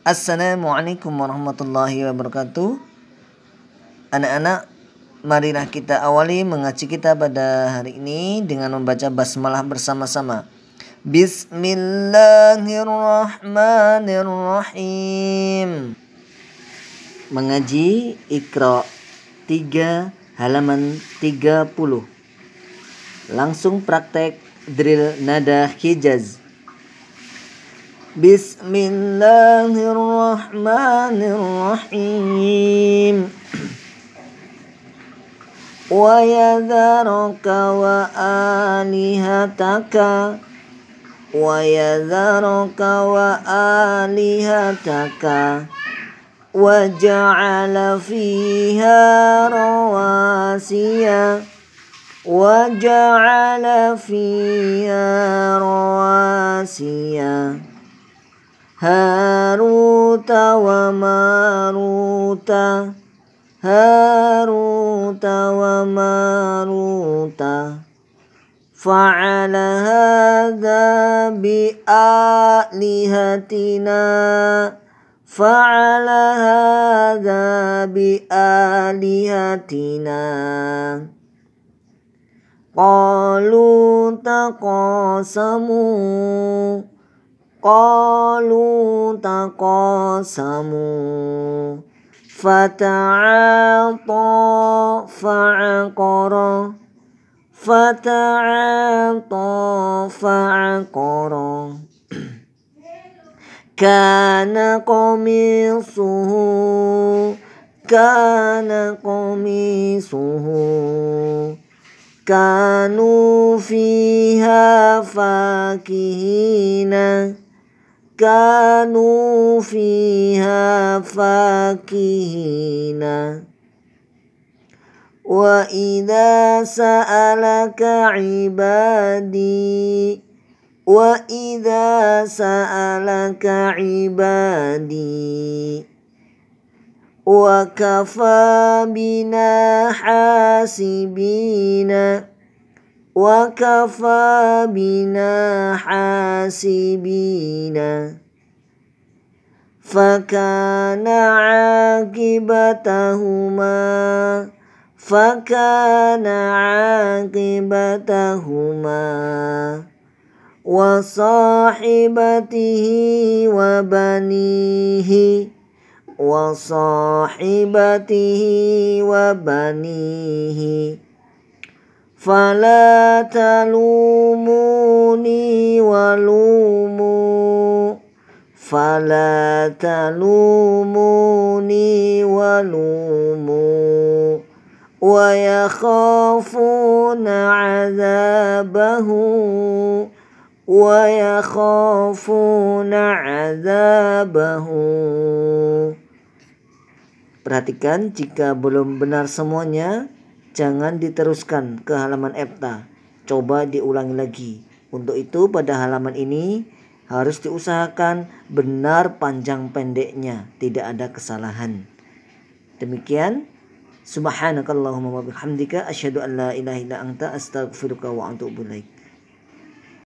Assalamualaikum warahmatullahi wabarakatuh Anak-anak Marilah kita awali mengaji kita pada hari ini Dengan membaca basmalah bersama-sama Bismillahirrahmanirrahim Mengaji Iqra 3 halaman 30 Langsung praktek drill nada hijaz بسم الله الرحمن الرحيم ويذرك وآلهتك ويذرك وآلهتك وجعل فيها رواسي وجعل فيها رواسي هاروت وماروت هاروت وماروت فعل هذا بآلهتنا فعل هذا بآلهتنا قالوا تقاسموا قالوا تقاسموا فتعاطى فعقر فتعاطى فعقر كان قميصه كان قميصه كانوا فيها فاكهين كانوا فيها فاكهين وإذا سألك عبادي وإذا سألك عبادي وكفى بنا حاسبين وكفى بنا حاسبين فكان عاقبتهما فكان عاقبتهما وصاحبته وبنيه وصاحبته وبنيه فلا تلوموني ولوموا فلا تلوموني ولوموا ويخافون عذابه ويخافون عذابه Perhatikan jika belum benar semuanya Jangan diteruskan ke halaman EPTA. Coba diulangi lagi. Untuk itu pada halaman ini harus diusahakan benar panjang pendeknya, tidak ada kesalahan. Demikian Subhanakallahumma wabihamdika. Asyadu asyhadu an la ilaha illa anta wa atubu ilaik.